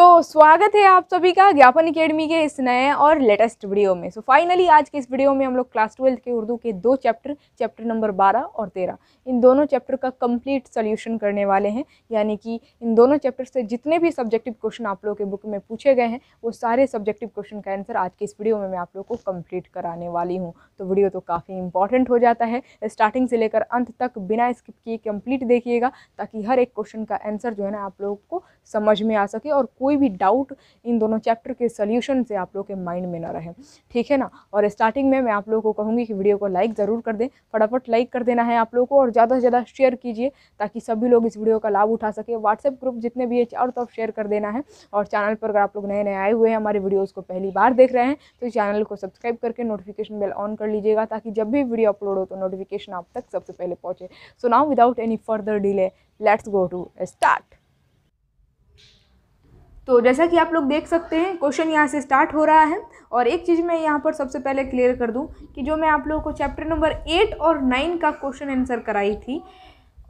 तो स्वागत है आप सभी का ज्ञापन अकेडमी के इस नए और लेटेस्ट वीडियो में सो so, फाइनली आज के इस वीडियो में हम लोग क्लास ट्वेल्थ के उर्दू के दो चैप्टर चैप्टर नंबर 12 और 13 इन दोनों चैप्टर का कंप्लीट सोल्यूशन करने वाले हैं यानी कि इन दोनों चैप्टर से जितने भी सब्जेक्टिव क्वेश्चन आप लोगों के बुक में पूछे गए हैं वो सारे सब्जेक्टिव क्वेश्चन का आंसर आज के इस वीडियो में मैं आप लोग को कम्प्लीट कराने वाली हूँ तो वीडियो तो काफ़ी इंपॉर्टेंट हो जाता है स्टार्टिंग से लेकर अंत तक बिना स्किप किए कम्प्लीट देखिएगा ताकि हर एक क्वेश्चन का आंसर जो है ना आप लोगों को समझ में आ सके और कोई कोई भी डाउट इन दोनों चैप्टर के सोल्यूशन से आप लोग के माइंड में ना रहे ठीक है ना और स्टार्टिंग में मैं आप लोगों को कहूँगी कि वीडियो को लाइक ज़रूर कर दें फटाफट लाइक कर देना है आप लोगों को और ज़्यादा से ज़्यादा शेयर कीजिए ताकि सभी लोग इस वीडियो का लाभ उठा सके व्हाट्सएप ग्रुप जितने भी है चारों तरफ शेयर कर देना है और चैनल पर अगर आप लोग नए नए आए हुए हैं हमारे वीडियोज़ को पहली बार देख रहे हैं तो चैनल को सब्सक्राइब करके नोटिफिकेशन बेल ऑन कर लीजिएगा ताकि जब भी वीडियो अपलोड हो तो नोटिफिकेशन आप तक सबसे पहले पहुँचे so now without any further delay let's go to start तो जैसा कि आप लोग देख सकते हैं क्वेश्चन यहाँ से स्टार्ट हो रहा है और एक चीज़ मैं यहाँ पर सबसे पहले क्लियर कर दूँ कि जो मैं आप लोगों को चैप्टर नंबर एट और नाइन का क्वेश्चन आंसर कराई थी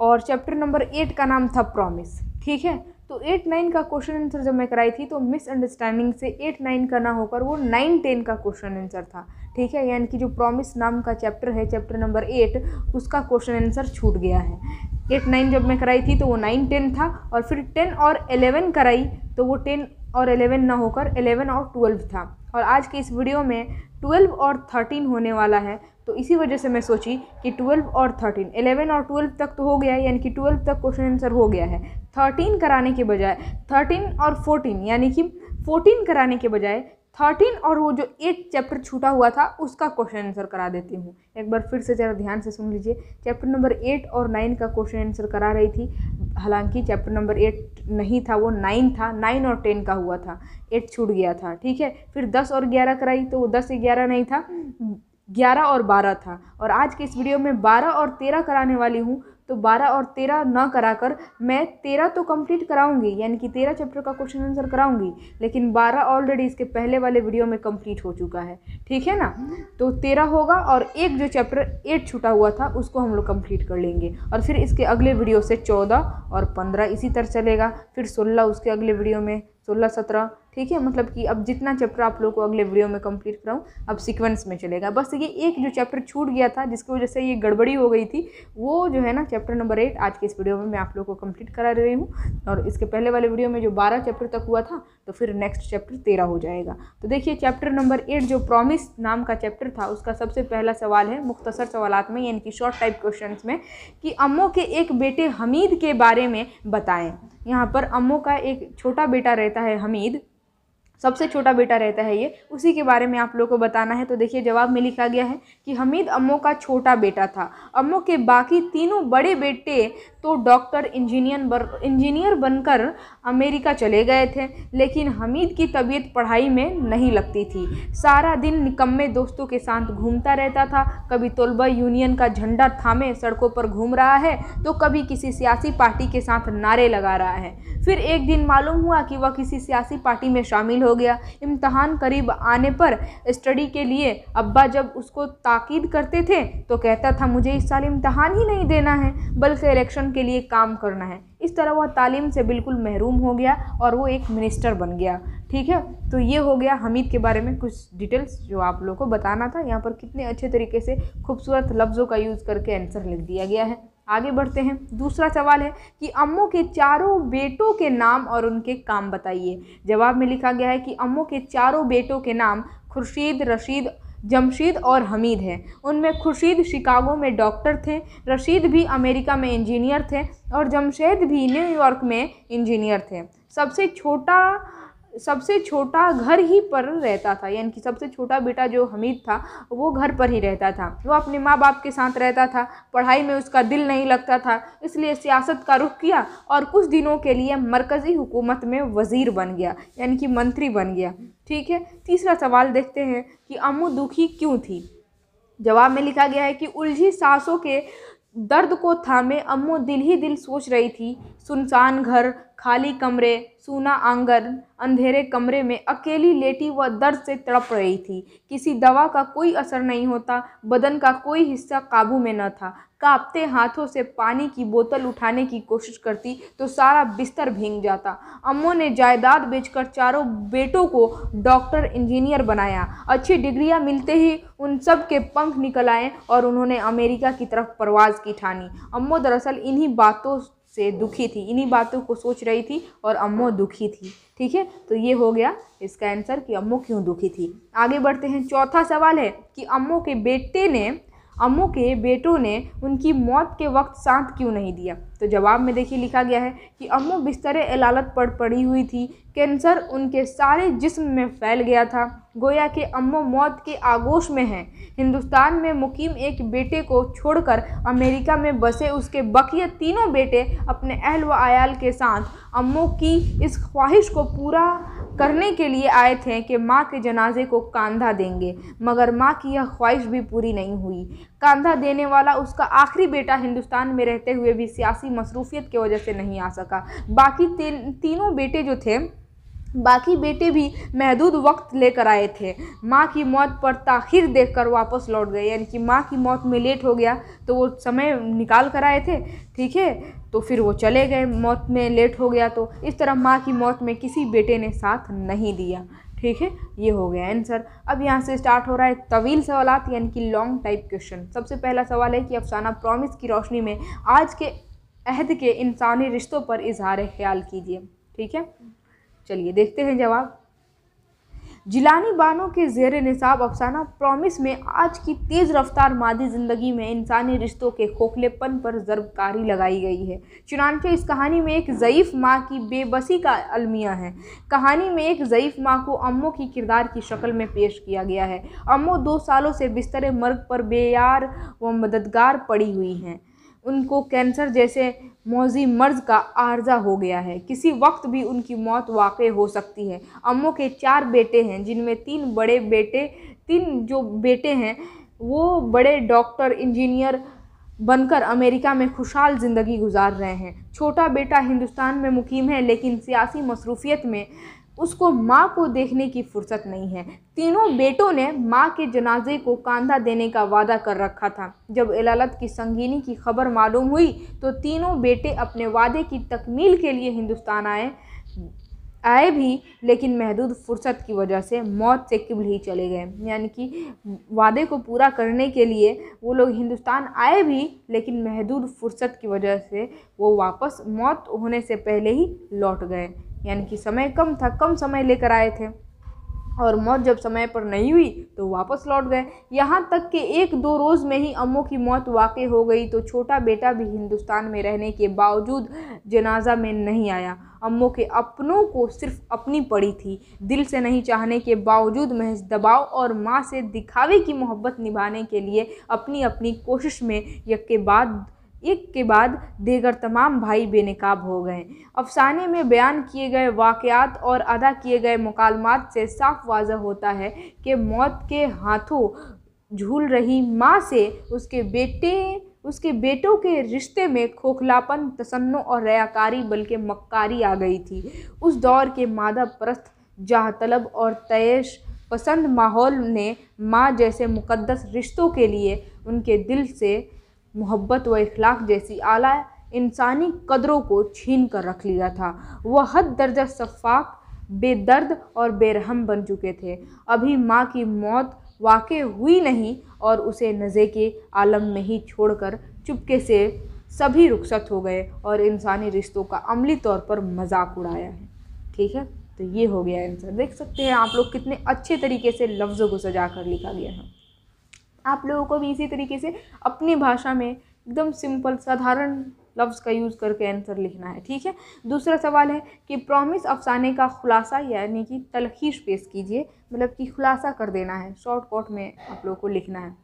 और चैप्टर नंबर एट का नाम था प्रॉमिस ठीक है तो एट नाइन का क्वेश्चन आंसर जब मैं कराई थी तो मिसअंडरस्टैंडिंग से एट नाइन का ना होकर वो नाइन टेन का क्वेश्चन आंसर था ठीक है यानी कि जो प्रॉमिस नाम का चैप्टर है चैप्टर नंबर एट उसका क्वेश्चन आंसर छूट गया है एट नाइन जब मैं कराई थी तो वो नाइन टेन था और फिर टेन और एलेवन कराई तो वो टेन और एलेवन ना होकर एलेवन और ट्वेल्व था और आज के इस वीडियो में ट्वेल्व और थर्टीन होने वाला है तो इसी वजह से मैं सोची कि ट्वेल्व और थर्टीन एलेवन और ट्वेल्व तक तो हो गया है यानी कि ट्वेल्व तक क्वेश्चन आंसर हो गया है थर्टीन कराने के बजाय थर्टीन और फोर्टीन यानी कि फोर्टीन कराने के बजाय थर्टीन और वो जो एट चैप्टर छूटा हुआ था उसका क्वेश्चन आंसर करा देती हूँ एक बार फिर से ज़रा ध्यान से सुन लीजिए चैप्टर नंबर एट और नाइन का क्वेश्चन आंसर करा रही थी हालांकि चैप्टर नंबर एट नहीं था वो नाइन था नाइन और टेन का हुआ था एट छूट गया था ठीक है फिर दस और ग्यारह कराई तो वो दस ग्यारह नहीं था ग्यारह और बारह था और आज के इस वीडियो में बारह और तेरह कराने वाली हूँ तो बारह और तेरह ना करा कर मैं तेरह तो कंप्लीट कराऊंगी यानी कि तेरह चैप्टर का क्वेश्चन आंसर कराऊंगी लेकिन बारह ऑलरेडी इसके पहले वाले वीडियो में कंप्लीट हो चुका है ठीक है ना तो तेरह होगा और एक जो चैप्टर एट छूटा हुआ था उसको हम लोग कंप्लीट कर लेंगे और फिर इसके अगले वीडियो से चौदह और पंद्रह इसी तरह चलेगा फिर सोलह उसके अगले वीडियो में सोलह सत्रह ठीक है मतलब कि अब जितना चैप्टर आप लोग को अगले वीडियो में कंप्लीट कराऊँ अब सीक्वेंस में चलेगा बस ये एक जो चैप्टर छूट गया था जिसकी वजह से ये गड़बड़ी हो गई थी वो जो है ना चैप्टर नंबर एट आज के इस वीडियो में मैं आप लोग को कंप्लीट करा रही हूँ और इसके पहले वाले वीडियो में जो बारह चैप्टर तक हुआ था तो फिर नेक्स्ट चैप्टर तेरह हो जाएगा तो देखिए चैप्टर नंबर एट जो प्रॉमिस नाम का चैप्टर था उसका सबसे पहला सवाल है मुख्तसर सवालत में यानी कि शॉर्ट टाइप क्वेश्चन में कि अम्मो के एक बेटे हमीद के बारे में बताएँ यहाँ पर अम्मो का एक छोटा बेटा रहता है हमीद सबसे छोटा बेटा रहता है ये उसी के बारे में आप लोग को बताना है तो देखिए जवाब में लिखा गया है कि हमीद अम्मो का छोटा बेटा था अम्मो के बाकी तीनों बड़े बेटे तो डॉक्टर इंजीनियर बन इंजीनियर बनकर अमेरिका चले गए थे लेकिन हमीद की तबीयत पढ़ाई में नहीं लगती थी सारा दिन निकम्मे दोस्तों के साथ घूमता रहता था कभी तलबा यूनियन का झंडा थामे सड़कों पर घूम रहा है तो कभी किसी सियासी पार्टी के साथ नारे लगा रहा है फिर एक दिन मालूम हुआ कि वह किसी सियासी पार्टी में शामिल हो गया इम्तहान करीब आने पर स्टडी के लिए अब्बा जब उसको ताकीद करते थे तो कहता था मुझे इस साल इम्तहान ही नहीं देना है बल्कि इलेक्शन के लिए काम करना है इस तरह वह तालीम से बिल्कुल महरूम हो गया और वो एक मिनिस्टर बन गया ठीक है तो ये हो गया हमीद के बारे में कुछ डिटेल्स जो आप लोगों को बताना था यहाँ पर कितने अच्छे तरीके से खूबसूरत लफ्ज़ों का यूज़ करके आंसर लिख दिया गया है आगे बढ़ते हैं दूसरा सवाल है कि अम्मो के चारों बेटों के नाम और उनके काम बताइए जवाब में लिखा गया है कि अम्मो के चारों बेटों के नाम खुर्शीद रशीद जमशीद और हमीद हैं उनमें खुर्शीद शिकागो में डॉक्टर थे रशीद भी अमेरिका में इंजीनियर थे और जमशेद भी न्यूयॉर्क में इंजीनियर थे सबसे छोटा सबसे छोटा घर ही पर रहता था यानी कि सबसे छोटा बेटा जो हमीद था वो घर पर ही रहता था वो अपने माँ बाप के साथ रहता था पढ़ाई में उसका दिल नहीं लगता था इसलिए सियासत का रुख किया और कुछ दिनों के लिए मरकज़ी हुकूमत में वज़ीर बन गया यानी कि मंत्री बन गया ठीक है तीसरा सवाल देखते हैं कि अमू दुखी क्यों थी जवाब में लिखा गया है कि उलझी सासों के दर्द को थामे अम्मू दिल ही दिल सोच रही थी सुनसान घर खाली कमरे सूना आंगन अंधेरे कमरे में अकेली लेटी वह दर्द से तड़प रही थी किसी दवा का कोई असर नहीं होता बदन का कोई हिस्सा काबू में न था कांपते हाथों से पानी की बोतल उठाने की कोशिश करती तो सारा बिस्तर भींग जाता अम्मो ने जायदाद बेचकर चारों बेटों को डॉक्टर इंजीनियर बनाया अच्छी डिग्रियां मिलते ही उन सब के पंख निकल आए और उन्होंने अमेरिका की तरफ परवाज की ठानी अम्मो दरअसल इन्हीं बातों से दुखी थी इन्हीं बातों को सोच रही थी और अम्मो दुखी थी ठीक है तो ये हो गया इसका आंसर कि अम्मो क्यों दुखी थी आगे बढ़ते हैं चौथा सवाल है कि अम्मो के बेटे ने अम्मू के बेटों ने उनकी मौत के वक्त साथ क्यों नहीं दिया तो जवाब में देखिए लिखा गया है कि अम्मू बिस्तर अलालत पर पड़ी हुई थी कैंसर उनके सारे जिस्म में फैल गया था गोया के अम्मो मौत के आगोश में हैं हिंदुस्तान में मुकीम एक बेटे को छोड़कर अमेरिका में बसे उसके बकिया तीनों बेटे अपने अहल व आयाल के साथ अम्मो की इस ख्वाहिश को पूरा करने के लिए आए थे कि माँ के जनाजे को कांधा देंगे मगर माँ की यह ख्वाहिश भी पूरी नहीं हुई कांधा देने वाला उसका आखिरी बेटा हिंदुस्तान में रहते हुए भी सियासी मसरूफियत की वजह से नहीं आ सका बाकी तीन तीनों बेटे जो थे बाकी बेटे भी महदूद वक्त लेकर आए थे माँ की मौत पर ताखिर देखकर वापस लौट गए यानी कि माँ की मौत में लेट हो गया तो वो समय निकाल कर आए थे ठीक है तो फिर वो चले गए मौत में लेट हो गया तो इस तरह माँ की मौत में किसी बेटे ने साथ नहीं दिया ठीक है ये हो गया आंसर अब यहाँ से स्टार्ट हो रहा है तवील सवालत यानी कि लॉन्ग टाइप क्वेश्चन सबसे पहला सवाल है कि अफसाना प्रॉमिस की रोशनी में आज के अहद के इंसानी रिश्तों पर इजहार ख्याल कीजिए ठीक है चलिए देखते हैं जवाब जिलानी बानों के जेर निसाब अफसाना प्रॉमिस में आज की तेज़ रफ्तार मादी ज़िंदगी में इंसानी रिश्तों के खोखलेपन पर जरबकारी लगाई गई है चुनानचे इस कहानी में एक ज़यीफ़ माँ की बेबसी का अलमिया है कहानी में एक ज़यीफ़ माँ को अम्मो की किरदार की शक्ल में पेश किया गया है अम्मो दो सालों से बिस्तर मर्ग पर बेयार व मददगार पड़ी हुई हैं उनको कैंसर जैसे मौजी मर्ज का आर्जा हो गया है किसी वक्त भी उनकी मौत वाक़ हो सकती है अम्मो के चार बेटे हैं जिनमें तीन बड़े बेटे तीन जो बेटे हैं वो बड़े डॉक्टर इंजीनियर बनकर अमेरिका में खुशहाल ज़िंदगी गुजार रहे हैं छोटा बेटा हिंदुस्तान में मुकीम है लेकिन सियासी मसरूफियत में उसको माँ को देखने की फुर्सत नहीं है तीनों बेटों ने माँ के जनाजे को कांधा देने का वादा कर रखा था जब इलालत की संगीनी की खबर मालूम हुई तो तीनों बेटे अपने वादे की तकमील के लिए हिंदुस्तान आए आए भी लेकिन महदूद फुर्सत की वजह से मौत से किबल ही चले गए यानी कि वादे को पूरा करने के लिए वो लोग हिंदुस्तान आए भी लेकिन महदूद फुर्सत की वजह से वो वापस मौत होने से पहले ही लौट गए यानी कि समय कम था कम समय लेकर आए थे और मौत जब समय पर नहीं हुई तो वापस लौट गए यहाँ तक कि एक दो रोज़ में ही अम्मो की मौत वाक़ हो गई तो छोटा बेटा भी हिंदुस्तान में रहने के बावजूद जनाजा में नहीं आया अम्मो के अपनों को सिर्फ अपनी पड़ी थी दिल से नहीं चाहने के बावजूद महज दबाव और माँ से दिखावे की मोहब्बत निभाने के लिए अपनी अपनी कोशिश में के बाद एक के बाद देगर तमाम भाई बेनकाब हो गए अफसाने में बयान किए गए वाक़ात और अदा किए गए मकालमात से साफ वाज होता है कि मौत के हाथों झूल रही माँ से उसके बेटे उसके बेटों के रिश्ते में खोखलापन तसन्न और रयाकारी बल्कि मक्कारी आ गई थी उस दौर के मादा परस्त जाह तलब और तयश पसंद माहौल ने माँ जैसे मुकद्दस रिश्तों के लिए उनके दिल से मोहब्बत व इखलाक जैसी आला इंसानी कदरों को छीन कर रख लिया था वह हद दर्जा शफाक बेदर्द और बेरहम बन चुके थे अभी माँ की मौत वाक़ हुई नहीं और उसे नज़े के आलम में ही छोड़कर चुपके से सभी रुखसत हो गए और इंसानी रिश्तों का अमली तौर पर मजाक उड़ाया है ठीक है तो ये हो गया आंसर देख सकते हैं आप लोग कितने अच्छे तरीके से लफ्ज़ों को सजा कर लिखा गया है आप लोगों को भी इसी तरीके से अपनी भाषा में एकदम सिंपल साधारण लफ्ज़ का यूज़ करके आंसर लिखना है ठीक है दूसरा सवाल है कि प्रॉमिस अफसाने का खुलासा यानी कि तलखीश पेश कीजिए मतलब कि खुलासा कर देना है शॉर्ट कॉट में आप लोगों को लिखना है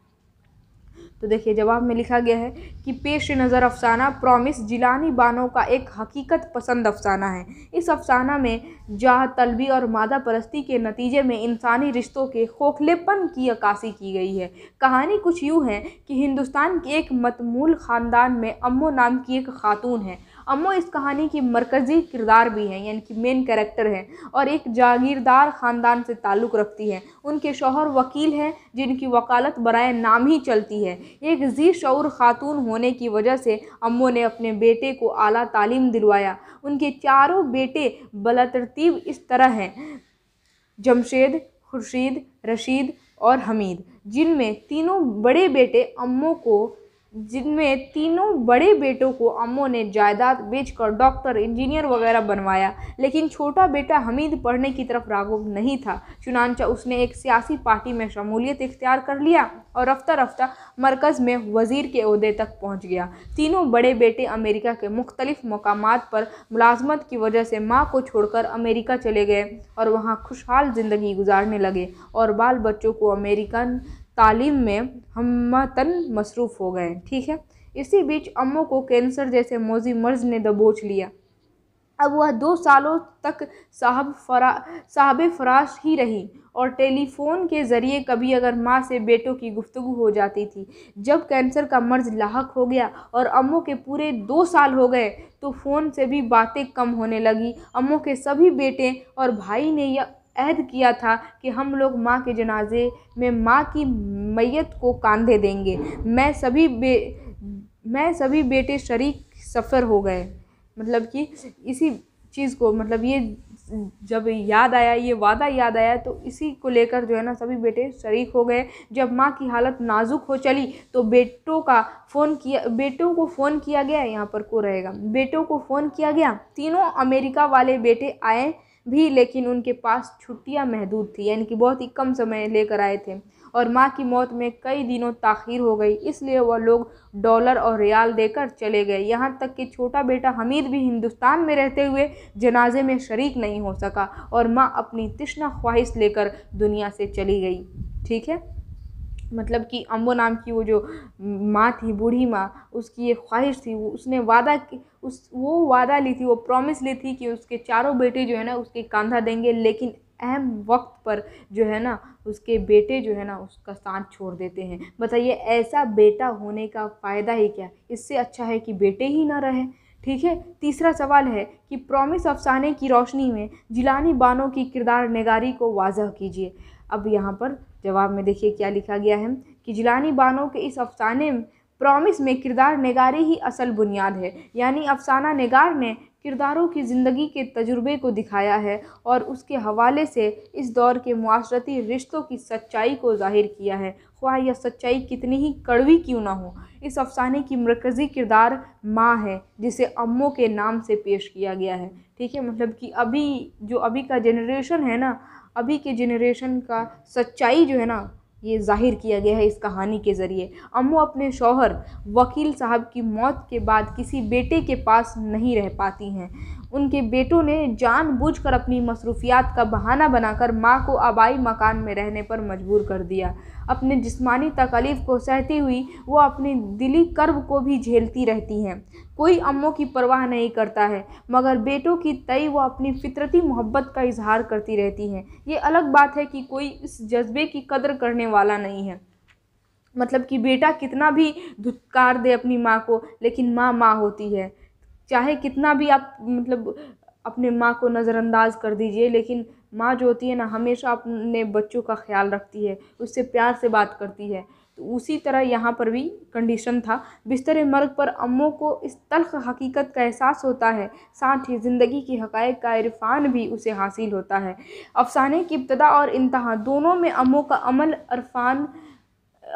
तो देखिए जवाब में लिखा गया है कि पेश नज़र अफसाना प्रॉमिस जिलानी बानों का एक हकीकत पसंद अफसाना है इस अफसाना में जाह तलबी और मादा परस्ती के नतीजे में इंसानी रिश्तों के खोखलेपन की अक्सी की गई है कहानी कुछ यूँ है कि हिंदुस्तान के एक मतमूल ख़ानदान में अम्मो नाम की एक खातून है अम्मो इस कहानी की मरकज़ी किरदार भी हैं यानी कि मेन कैरेक्टर हैं और एक जागीरदार ख़ानदान से ताल्लुक़ रखती हैं उनके शोहर वकील हैं जिनकी वकालत बरए नाम ही चलती है एक जी शौर ख़ातून होने की वजह से अम्मो ने अपने बेटे को आला तालीम दिलवाया उनके चारों बेटे बलतरतीब इस तरह हैं जमशेद खुर्शीद रशीद और हमीद जिनमें तीनों बड़े बेटे अम्मों को जिनमें तीनों बड़े बेटों को अम्मो ने जायदाद बेचकर डॉक्टर इंजीनियर वगैरह बनवाया लेकिन छोटा बेटा हमीद पढ़ने की तरफ रागुब नहीं था चुनानचा उसने एक सियासी पार्टी में शमूलियत इख्तियार कर लिया और रफ्ता रफ्ता मरकज़ में वज़ीर के अहदे तक पहुंच गया तीनों बड़े बेटे अमेरिका के मुख्तलिफ मकाम पर मुलाजमत की वजह से माँ को छोड़कर अमेरिका चले गए और वहाँ खुशहाल ज़िंदगी गुजारने लगे और बाल बच्चों को अमेरिकन तालीम में हमतन मसरूफ़ हो गए ठीक है इसी बीच अम्मो को कैंसर जैसे मोजी मर्ज ने दबोच लिया अब वह दो सालों तक साहब फरा साहब फराश ही रही और टेलीफोन के ज़रिए कभी अगर माँ से बेटों की गुफ्तु हो जाती थी जब कैंसर का मर्ज लाक हो गया और अम्मों के पूरे दो साल हो गए तो फ़ोन से भी बातें कम होने लगी अम्मू के सभी बेटे और भाई ने यह अहद किया था कि हम लोग माँ के जनाजे में माँ की मैयत को कांधे देंगे मैं सभी बे मैं सभी बेटे शरीक सफ़र हो गए मतलब कि इसी चीज़ को मतलब ये जब याद आया ये वादा याद आया तो इसी को लेकर जो है ना सभी बेटे शरीक हो गए जब माँ की हालत नाजुक हो चली तो बेटों का फ़ोन किया बेटों को फ़ोन किया गया यहाँ पर को रहेगा बेटों को फ़ोन किया गया तीनों अमेरिका वाले बेटे आए भी लेकिन उनके पास छुट्टियां महदूद थी यानी कि बहुत ही कम समय लेकर आए थे और माँ की मौत में कई दिनों ताखिर हो गई इसलिए वह लोग डॉलर और रियाल देकर चले गए यहाँ तक कि छोटा बेटा हमीद भी हिंदुस्तान में रहते हुए जनाजे में शरीक नहीं हो सका और माँ अपनी तृष्णा ख्वाहिश लेकर दुनिया से चली गई ठीक है मतलब कि अम्बो नाम की वो जो माँ थी बूढ़ी माँ उसकी ये ख्वाहिश थी वो उसने वादा की उस वो वादा ली थी वो प्रॉमिस ली थी कि उसके चारों बेटे जो है ना उसके कांधा देंगे लेकिन अहम वक्त पर जो है ना उसके बेटे जो है ना उसका साथ छोड़ देते हैं बताइए ऐसा बेटा होने का फ़ायदा ही क्या इससे अच्छा है कि बेटे ही ना रहें ठीक है तीसरा सवाल है कि प्रॉमिस अफसाने की रोशनी में जिलानी बानों की किरदार नगारी को वाजह कीजिए अब यहाँ पर जवाब में देखिए क्या लिखा गया है कि जिलानी बानो के इस अफसाने प्रॉमिस में किरदार नगारी ही असल बुनियाद है यानी अफसाना नगार ने किरदारों की ज़िंदगी के तजुर्बे को दिखाया है और उसके हवाले से इस दौर के माशरती रिश्तों की सच्चाई को जाहिर किया है ख्वाह यह सच्चाई कितनी ही कड़वी क्यों ना हो इस अफसाने की मरकज़ी किरदार माँ है जिसे अम्मों के नाम से पेश किया गया है ठीक है मतलब कि अभी जो अभी का जनरेशन है ना अभी के जेनरेशन का सच्चाई जो है ना ये जाहिर किया गया है इस कहानी के ज़रिए अम्मू अपने शौहर वकील साहब की मौत के बाद किसी बेटे के पास नहीं रह पाती हैं उनके बेटों ने जानबूझकर अपनी मसरूफियात का बहाना बनाकर माँ को आबाई मकान में रहने पर मजबूर कर दिया अपने जिस्मानी तकलीफ़ को सहती हुई वो अपने दिली कर्व को भी झेलती रहती हैं कोई अम्मों की परवाह नहीं करता है मगर बेटों की तय वो अपनी फितरती मोहब्बत का इजहार करती रहती हैं ये अलग बात है कि कोई इस जज्बे की कदर करने वाला नहीं है मतलब कि बेटा कितना भी धुतकार दे अपनी माँ को लेकिन माँ माँ होती है चाहे कितना भी आप मतलब अपने माँ को नज़रअंदाज कर दीजिए लेकिन माँ जो होती है ना हमेशा अपने बच्चों का ख्याल रखती है उससे प्यार से बात करती है तो उसी तरह यहाँ पर भी कंडीशन था बिस्तर मर्ग पर अम्मों को इस तलख हकीकत का एहसास होता है साथ ही ज़िंदगी की हकायक का इरफान भी उसे हासिल होता है अफसाने की इब्तदा और इंतहा दोनों में अम्मों का अमल अरफान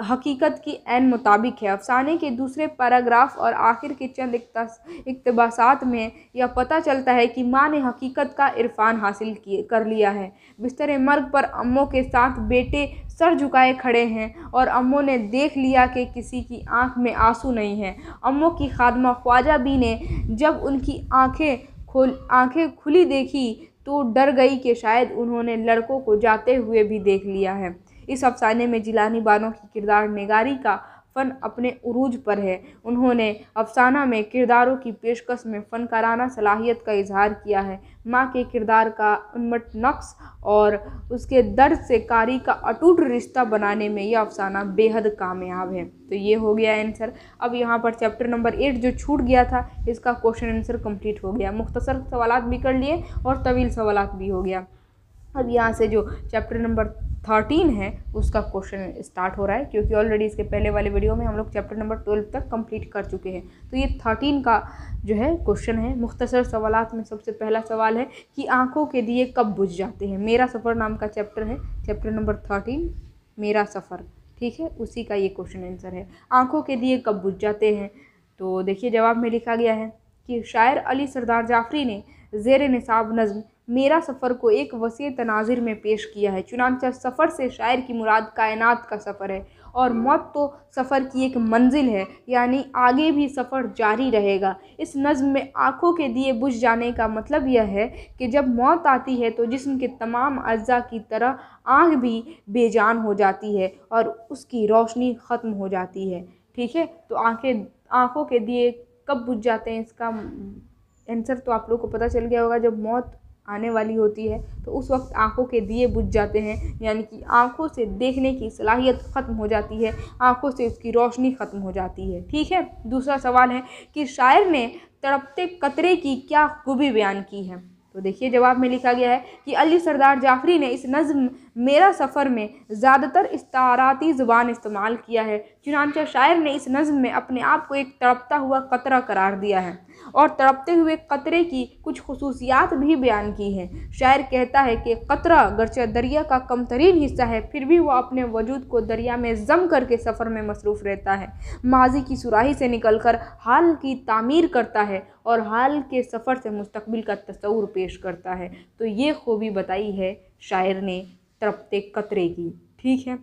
हकीकत की एन मुताबिक है अफसाने के दूसरे पैराग्राफ और आखिर के चंद इकतबास में यह पता चलता है कि माँ ने हकीकत का इरफान हासिल किए कर लिया है बिस्तर मर्ग पर अम्मों के साथ बेटे सर झुकाए खड़े हैं और अम्मों ने देख लिया कि किसी की आंख में आंसू नहीं है अम्मों की खादमा ख्वाजा बी ने जब उनकी आँखें खोल आँखें खुली देखी तो डर गई कि शायद उन्होंने लड़कों को जाते हुए भी देख लिया है इस अफसाने में जिलानी बानो की किरदार निगारी का फ़न अपने अरूज पर है उन्होंने अफसाना में किरदारों की पेशकश में फ़नकाराना सलाहियत का इजहार किया है माँ के किरदार का उन्मट नक्श और उसके दर्द से कारी का अटूट रिश्ता बनाने में यह अफसाना बेहद कामयाब है तो ये हो गया आंसर अब यहाँ पर चैप्टर नंबर एट जो छूट गया था इसका क्वेश्चन आंसर कम्प्लीट हो गया मुख्तसर सवाल भी कर लिए और तवील सवाल भी हो गया अब यहाँ से जो चैप्टर नंबर थर्टीन है उसका क्वेश्चन स्टार्ट हो रहा है क्योंकि ऑलरेडी इसके पहले वाले वीडियो में हम लोग चैप्टर नंबर ट्वेल्व तक कंप्लीट कर चुके हैं तो ये थर्टीन का जो है क्वेश्चन है मुख्तसर सवाल में सबसे पहला सवाल है कि आँखों के दिए कब बुझ जाते हैं मेरा सफ़र नाम का चैप्टर है चैप्टर नंबर थर्टीन मेरा सफ़र ठीक है उसी का ये क्वेश्चन आंसर है आँखों के दिए कब बुझ जाते हैं तो देखिए जवाब में लिखा गया है कि शायर अली सरदार जाफरी ने जेर नसाब नज़म मेरा सफ़र को एक वसी तनाजिर में पेश किया है चुनानचा सफ़र से शायर की मुराद कायनात का सफ़र है और मौत तो सफ़र की एक मंजिल है यानी आगे भी सफ़र जारी रहेगा इस नज़म में आँखों के दिए बुझ जाने का मतलब यह है कि जब मौत आती है तो जिसम के तमाम अज्जा की तरह आँख भी बेजान हो जाती है और उसकी रोशनी ख़त्म हो जाती है ठीक है तो आँखें आँखों के दिए कब बुझ जाते हैं इसका आंसर तो आप लोग को पता चल गया होगा जब मौत आने वाली होती है तो उस वक्त आंखों के दिए बुझ जाते हैं यानी कि आंखों से देखने की सलाहियत ख़त्म हो जाती है आंखों से उसकी रोशनी ख़त्म हो जाती है ठीक है दूसरा सवाल है कि शायर ने तड़पते कतरे की क्या खूबी बयान की है तो देखिए जवाब में लिखा गया है कि अली सरदार जाफरी ने इस नज़म मेरा सफ़र में ज़्यादातर इस्ताराती ज़ुबान इस्तेमाल किया है चुनानचा शायर ने इस नज़म में अपने आप को एक तड़पता हुआ कतरा करार दिया है और तड़पते हुए कतरे की कुछ खसूसियात भी बयान की हैं शायर कहता है कि कतरा गर्चा दरिया का कमतरीन हिस्सा है फिर भी वह अपने वजूद को दरिया में जम करके सफ़र में मसरूफ़ रहता है माजी की सुराही से निकल कर हाल की तामीर करता है और हाल के सफ़र से मुस्तबिल का तस्वूर पेश करता है तो ये खूबी बताई है शायर ने तड़पते कतरे की ठीक है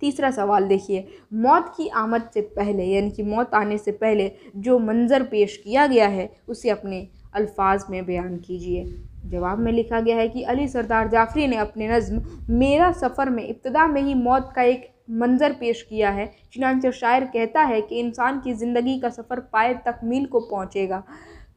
तीसरा सवाल देखिए मौत की आमद से पहले यानी कि मौत आने से पहले जो मंज़र पेश किया गया है उसे अपने अल्फाज में बयान कीजिए जवाब में लिखा गया है कि अली सरदार जाफरी ने अपने नज़म मेरा सफ़र में इब्तदा में ही मौत का एक मंज़र पेश किया है चुनाच शायर कहता है कि इंसान की ज़िंदगी का सफ़र पाए तकमील को पहुँचेगा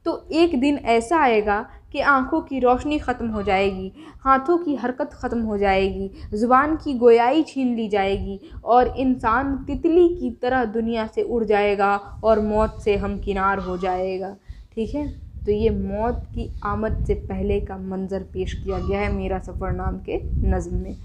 तो एक दिन ऐसा आएगा कि आंखों की रोशनी ख़त्म हो जाएगी हाथों की हरकत ख़त्म हो जाएगी ज़ुबान की गोयाई छीन ली जाएगी और इंसान तितली की तरह दुनिया से उड़ जाएगा और मौत से हमकिनार हो जाएगा ठीक है तो ये मौत की आमद से पहले का मंज़र पेश किया गया है मेरा सफ़र नाम के नज़म में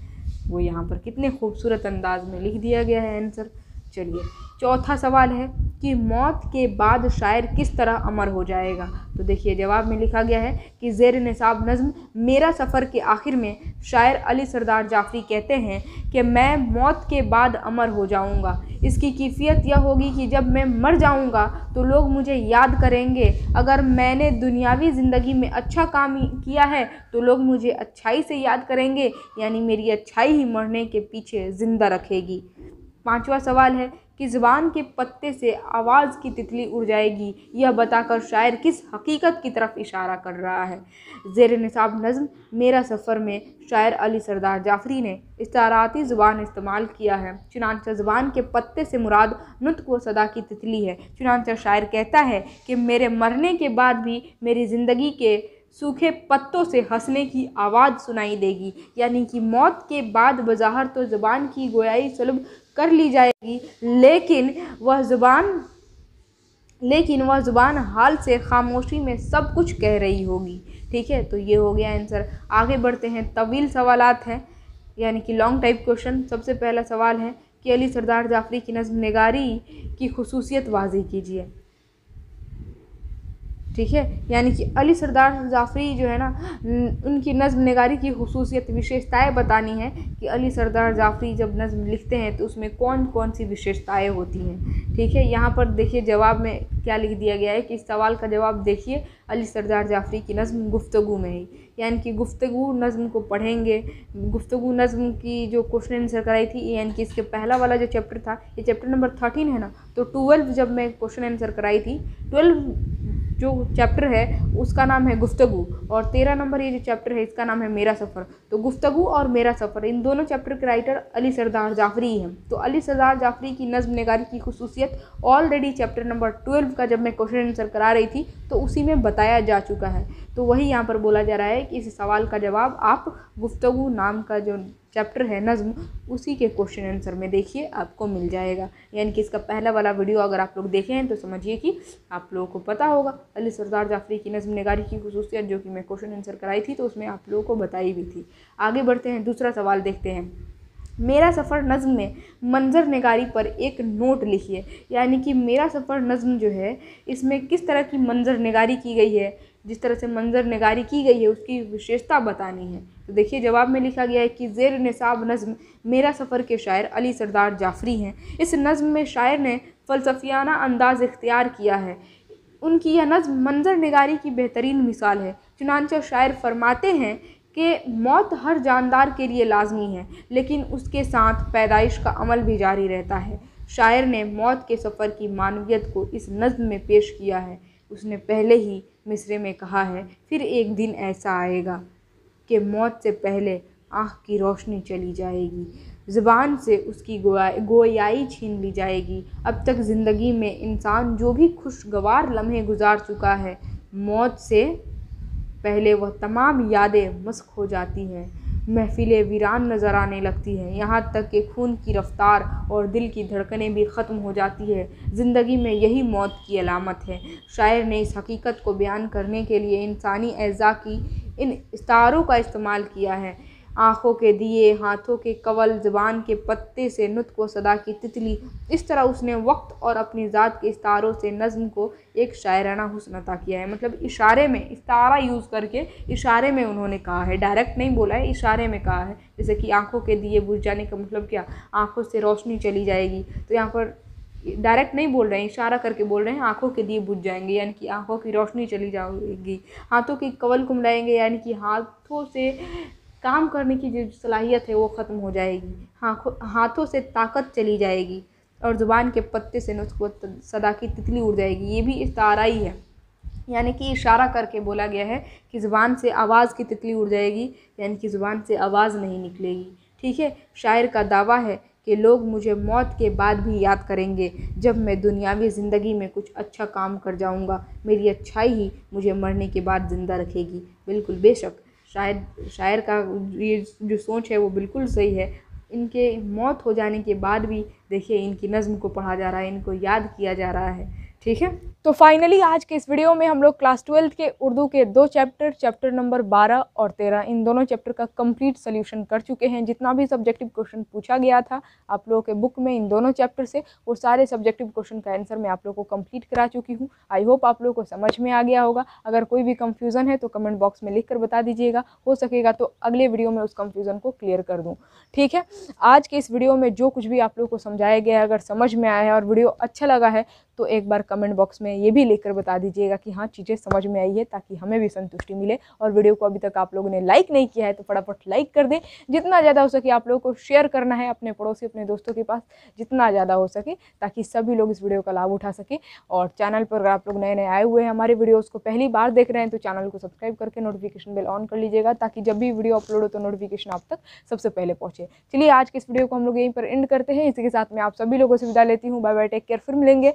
वो यहाँ पर कितने खूबसूरत अंदाज में लिख दिया गया है आंसर चलिए चौथा सवाल है कि मौत के बाद शायर किस तरह अमर हो जाएगा तो देखिए जवाब में लिखा गया है कि जेर नसाब नज़म मेरा सफ़र के आखिर में शायर अली सरदार जाफरी कहते हैं कि मैं मौत के बाद अमर हो जाऊंगा इसकी कीफ़ियत यह होगी कि जब मैं मर जाऊंगा तो लोग मुझे याद करेंगे अगर मैंने दुनियावी ज़िंदगी में अच्छा काम किया है तो लोग मुझे अच्छाई से याद करेंगे यानी मेरी अच्छाई ही मरने के पीछे ज़िंदा रखेगी पांचवा सवाल है कि ज़बान के पत्ते से आवाज़ की तितली उड़ जाएगी यह बताकर शायर किस हकीकत की तरफ इशारा कर रहा है जेर नसाब नज़म मेरा सफ़र में शायर अली सरदार जाफरी ने इसराती ज़ुबान इस्तेमाल किया है चुनानचा जबान के पत्ते से मुराद नुत व सदा की तितली है चुनानचा शायर कहता है कि मेरे मरने के बाद भी मेरी ज़िंदगी के सूखे पत्तों से हंसने की आवाज़ सुनाई देगी यानी कि मौत के बाद बाजार तो ज़ुबान की गोयाई सुलभ कर ली जाएगी लेकिन वह ज़ुबान लेकिन वह ज़ुबान हाल से खामोशी में सब कुछ कह रही होगी ठीक है तो ये हो गया आंसर आगे बढ़ते हैं तवील सवालत हैं यानी कि लॉन्ग टाइप क्वेश्चन सबसे पहला सवाल है कि अली सरदार जाफरी की नज़म नगारी की खसूसियत वाजी कीजिए ठीक है यानी कि अली सरदार जाफ़री जो है ना उनकी नज़म नगारी की खसूसियत विशेषताएँ बतानी है कि अली सरदार जाफ़री जब नज़म लिखते हैं तो उसमें कौन कौन सी विशेषताएँ होती हैं ठीक है यहाँ पर देखिए जवाब में क्या लिख दिया गया है कि इस सवाल का जवाब देखिए अली सरदार जाफ़री की नज़म गुफ्तु में ही यानी कि गुफ्तु नज़म को पढ़ेंगे गुफ्तु नज़म की जो क्वेश्चन आंसर कराई थी यानी कि इसके पहला वाला जो चैप्टर था ये चैप्टर नंबर थर्टीन है ना तो ट्वेल्व जब मैं क्वेश्चन आंसर कराई थी ट्वेल्व जो चैप्टर है उसका नाम है गुफ्तगु और तेरह नंबर ये जो चैप्टर है इसका नाम है मेरा सफ़र तो गुफ्तगु और मेरा सफ़र इन दोनों चैप्टर के राइटर अली सरदार जाफरी हैं तो अली सरदार जाफरी की नज़म नगारी की खसूसियत ऑलरेडी चैप्टर नंबर ट्वेल्व का जब मैं क्वेश्चन आंसर करा रही थी तो उसी में बताया जा चुका है तो वही यहाँ पर बोला जा रहा है कि इस सवाल का जवाब आप गुफ्तगु नाम का जो चैप्टर है नज़म उसी के क्वेश्चन आंसर में देखिए आपको मिल जाएगा यानी कि इसका पहला वाला वीडियो अगर आप लोग देखे हैं तो समझिए कि आप लोगों को पता होगा अली सरदार जाफरी की नज़म नगारी की खसूसियत जो कि मैं क्वेश्चन आंसर कराई थी तो उसमें आप लोगों को बताई भी थी आगे बढ़ते हैं दूसरा सवाल देखते हैं मेरा सफ़र नज़म में मंजर नगारी पर एक नोट लिखिए यानी कि मेरा सफ़र नज़म जो है इसमें किस तरह की मंजर नगारी की गई है जिस तरह से मंजर नगारी की गई है उसकी विशेषता बतानी है तो देखिए जवाब में लिखा गया है कि जेर नसाब नज़म मेरा सफ़र के शायर अली सरदार जाफरी हैं इस नज़म में शायर ने फ़लसफियाना अंदाज़ इख्तियार किया है उनकी यह नज़म मंजर नगारी की बेहतरीन मिसाल है चुनानचा शायर फरमाते हैं कि मौत हर जानदार के लिए लाजमी है लेकिन उसके साथ पैदाइश का अमल भी जारी रहता है शायर ने मौत के सफ़र की मानवियत को इस नज़म में पेश किया है उसने पहले ही मिसरे में कहा है फिर एक दिन ऐसा आएगा कि मौत से पहले आँख की रोशनी चली जाएगी ज़बान से उसकी गोया गोयाई छीन ली जाएगी अब तक ज़िंदगी में इंसान जो भी खुशगवार लम्हे गुजार चुका है मौत से पहले वह तमाम यादें मस्क हो जाती हैं महफिलें वीरान नज़र आने लगती हैं यहाँ तक कि खून की रफ्तार और दिल की धड़कनें भी ख़त्म हो जाती है ज़िंदगी में यही मौत की अलामत है शायर ने इस हकीकत को बयान करने के लिए इंसानी एज़ा की इन इस्तारों का इस्तेमाल किया है आँखों के दिए हाथों के कवल ज़बान के पत्ते से नुत को सदा की तितली इस तरह उसने वक्त और अपनी ज़ात के इस्तारों से नज़म को एक शायराना हुसन अता किया है मतलब इशारे में इस्तारा यूज़ करके इशारे में उन्होंने कहा है डायरेक्ट नहीं बोला है इशारे में कहा है जैसे कि आँखों के दिए बुझ जाने का मतलब क्या आँखों से रोशनी चली जाएगी तो यहाँ पर डायरेक्ट नहीं बोल रहे हैं इशारा करके बोल रहे हैं आंखों के दिए बुझ जाएंगे यानी कि आंखों की रोशनी चली जाएगी हाथों की कवल को मिलाएंगे यानी कि हाथों से काम करने की जो सलाहियत है वो ख़त्म हो जाएगी हाँ हाथों से ताकत चली जाएगी और ज़ुबान के पत्ते से नुस्खो सदा की तितली उड़ जाएगी ये भी ही है यानी कि इशारा करके बोला गया है कि ज़ुबान से आवाज़ की तितली उड़ जाएगी यानी कि ज़ुबान से आवाज़ नहीं निकलेगी ठीक है शायर का दावा है कि लोग मुझे मौत के बाद भी याद करेंगे जब मैं दुनियावी ज़िंदगी में कुछ अच्छा काम कर जाऊँगा मेरी अच्छाई ही मुझे मरने के बाद ज़िंदा रखेगी बिल्कुल बेशक शायद शायर का ये जो सोच है वो बिल्कुल सही है इनके मौत हो जाने के बाद भी देखिए इनकी नज़्म को पढ़ा जा रहा है इनको याद किया जा रहा है ठीक है तो फाइनली आज के इस वीडियो में हम लोग क्लास ट्वेल्थ के उर्दू के दो चैप्टर चैप्टर नंबर 12 और 13 इन दोनों चैप्टर का कंप्लीट सोल्यूशन कर चुके हैं जितना भी सब्जेक्टिव क्वेश्चन पूछा गया था आप लोगों के बुक में इन दोनों चैप्टर से वो सारे सब्जेक्टिव क्वेश्चन का आंसर मैं आप लोगों को कम्प्लीट करा चुकी हूँ आई होप आप लोगों को समझ में आ गया होगा अगर कोई भी कन्फ्यूज़न है तो कमेंट बॉक्स में लिख कर बता दीजिएगा हो सकेगा तो अगले वीडियो में उस कन्फ्यूज़न को क्लियर कर दूँ ठीक है आज के इस वीडियो में जो कुछ भी आप लोग को समझाया गया है अगर समझ में आया है और वीडियो अच्छा लगा है तो एक बार कमेंट बॉक्स में ये भी लेकर बता दीजिएगा कि हाँ चीज़ें समझ में आई है ताकि हमें भी संतुष्टि मिले और वीडियो को अभी तक आप लोगों ने लाइक नहीं किया है तो फटाफट लाइक कर दें जितना ज़्यादा हो सके आप लोगों को शेयर करना है अपने पड़ोसी अपने दोस्तों के पास जितना ज़्यादा हो सके ताकि सभी लोग इस वीडियो का लाभ उठा सकें और चैनल पर अगर आप लोग नए नए आए हुए हैं हमारे वीडियोज़ को पहली बार देख रहे हैं तो चैनल को सब्सक्राइब करके नोटिफिकेशन बिल ऑन कर लीजिएगा ताकि जब भी वीडियो अपलोड हो तो नोटिफिकेशन आप तक सबसे पहले पहुँचे चलिए आज के इस वीडियो को हम लोग यहीं पर एंड करते हैं इसी के साथ मैं आप सभी लोगों से विदा लेती हूँ बाय बाय टेक केयर फिर मिलेंगे